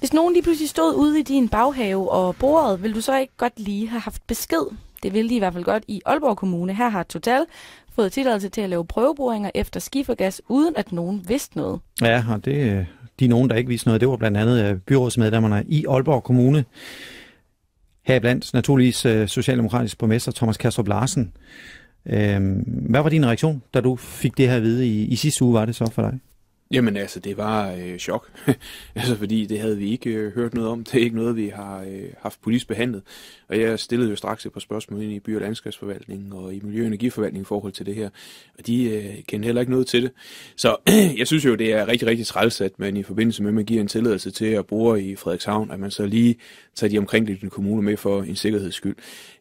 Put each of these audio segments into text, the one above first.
Hvis nogen lige pludselig stod ude i din baghave og bordet, vil du så ikke godt lige have haft besked? Det ville de i hvert fald godt i Aalborg Kommune. Her har Total fået tilladelse til at lave prøveboringer efter skifergas, uden at nogen vidste noget. Ja, og det, de nogen, der ikke vidste noget, det var blandt andet øh, byrådsmedlemmerne i Aalborg Kommune. Her blandt naturligvis øh, Socialdemokratisk borgmester Thomas Kastrup Larsen. Øhm, hvad var din reaktion, da du fik det her at vide i, i sidste uge, var det så for dig? Jamen altså, det var øh, chok, altså fordi det havde vi ikke øh, hørt noget om. Det er ikke noget, vi har øh, haft politisk behandlet. Og jeg stillede jo straks et par spørgsmål ind i By- og Landskabsforvaltningen og i Miljø- og Energiforvaltningen i forhold til det her. Og de øh, kendte heller ikke noget til det. Så jeg synes jo, det er rigtig, rigtig træls, at man i forbindelse med, at man giver en tilladelse til at bruge i Frederikshavn, at man så lige tager de omkringliggende kommuner med for en sikkerheds skyld.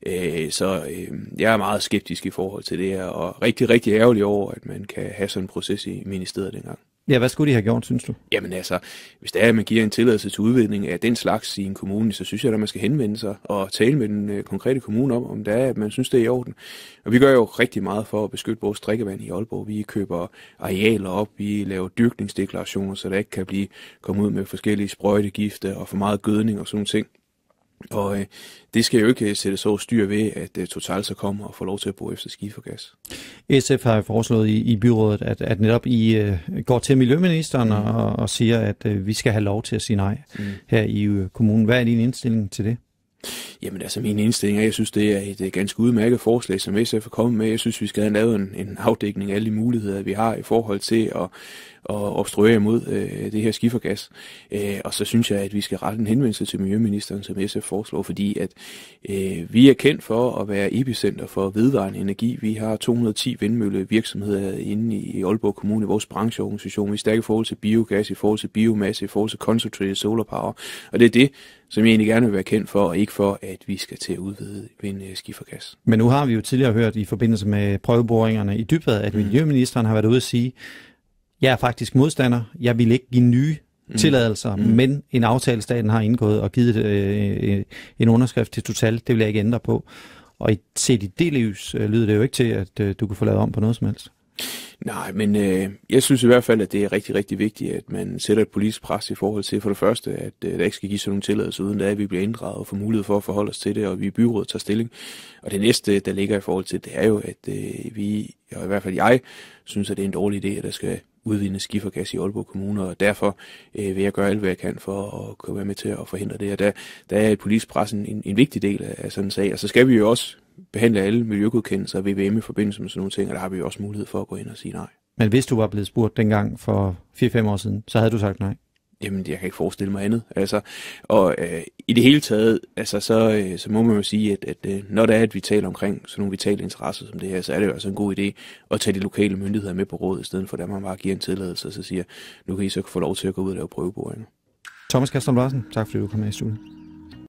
Øh, så øh, jeg er meget skeptisk i forhold til det her, og rigtig, rigtig ærgerlig over, at man kan have sådan en proces i ministeriet dengang. Ja, hvad skulle de have gjort, synes du? Jamen altså, hvis det er, at man giver en tilladelse til udvidning af den slags i en kommune, så synes jeg, at man skal henvende sig og tale med den øh, konkrete kommune om, om det er, at man synes, det er i orden. Og vi gør jo rigtig meget for at beskytte vores drikkevand i Aalborg. Vi køber arealer op, vi laver dyrkningsdeklarationer, så der ikke kan blive kommet ud med forskellige sprøjtegifte og for meget gødning og sådan nogle ting. Og øh, det skal jo ikke øh, sætte så styr ved, at øh, Total så kommer og får lov til at bruge efter skifergas. SF har foreslået i, i byrådet, at, at netop I øh, går til Miljøministeren mm. og, og siger, at øh, vi skal have lov til at sige nej mm. her i øh, kommunen. Hvad er din indstilling til det? Jamen altså, min indstilling er, jeg synes, det er et øh, ganske udmærket forslag, som SF er kommet med. Jeg synes, vi skal have lavet en, en afdækning af alle de muligheder, vi har i forhold til at, at obstruere imod øh, det her skifergas. Øh, og så synes jeg, at vi skal rette en henvendelse til Miljøministeren, som SF foreslår, fordi at øh, vi er kendt for at være epicenter for vedvarende energi. Vi har 210 vindmøllevirksomheder inde i Aalborg Kommune, i vores brancheorganisation. Vi er stærke i forhold til biogas, i forhold til biomasse, i forhold til concentrated solar power. Og det er det, som jeg egentlig gerne vil være kendt for, og ikke for, at vi skal til at udvide en øh, skifergas. Men nu har vi jo tidligere hørt i forbindelse med prøveboringerne i dybet, at mm. miljøministeren har været ude at sige, jeg er faktisk modstander, jeg vil ikke give nye mm. tilladelser, mm. men en aftale, staten har indgået og givet øh, øh, en underskrift til Total, det vil jeg ikke ændre på. Og set i det lys øh, lyder det jo ikke til, at øh, du kan få lavet om på noget som helst. Nej, men øh, jeg synes i hvert fald, at det er rigtig, rigtig vigtigt, at man sætter et politisk pres i forhold til for det første, at øh, der ikke skal give sådan nogle tilladelse, uden at vi bliver inddraget og får mulighed for at forholde os til det, og vi i byrådet tager stilling. Og det næste, der ligger i forhold til, det er jo, at øh, vi, og i hvert fald jeg, synes, at det er en dårlig idé, at der skal udvinde skifergas i Aalborg Kommune, og derfor øh, vil jeg gøre alt, hvad jeg kan for at kunne være med til at forhindre det. Og der, der er et politisk pres en, en vigtig del af sådan en sag, og så skal vi jo også behandle alle miljøgodkendelser og VVM i forbindelse med sådan nogle ting, og der har vi jo også mulighed for at gå ind og sige nej. Men hvis du var blevet spurgt dengang for 4-5 år siden, så havde du sagt nej? Jamen, jeg kan ikke forestille mig andet. Altså, og øh, i det hele taget, altså, så, øh, så må man jo sige, at, at øh, når det er, at vi taler omkring sådan nogle vitale interesser som det her, så er det jo altså en god idé at tage de lokale myndigheder med på råd, i stedet for at man bare giver en tilladelse og så siger, nu kan I så få lov til at gå ud og lave prøveboringer. Thomas Kastrup Larsen, tak fordi du kom med i studiet.